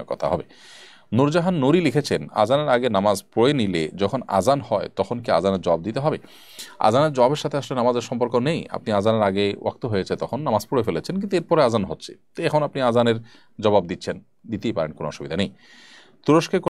ভিন্ন কথা হবে নূরজাহান নুরি লিখেছেন আজানের আগে নামাজ পড়ে নিলে যখন আজান হয় তখন কি আজানের জবাব দিতে হবে আজানের জবাবের সাথে আসলে নামাজের সম্পর্ক নেই আপনি আজানের আগে ওক্ত হয়েছে তখন নামাজ পড়ে ফেলেছেন কিন্তু এরপরে আজান হচ্ছে তো এখন আপনি আজানের জবাব দিচ্ছেন দিতেই পারেন কোনো অসুবিধা নেই তুরস্কে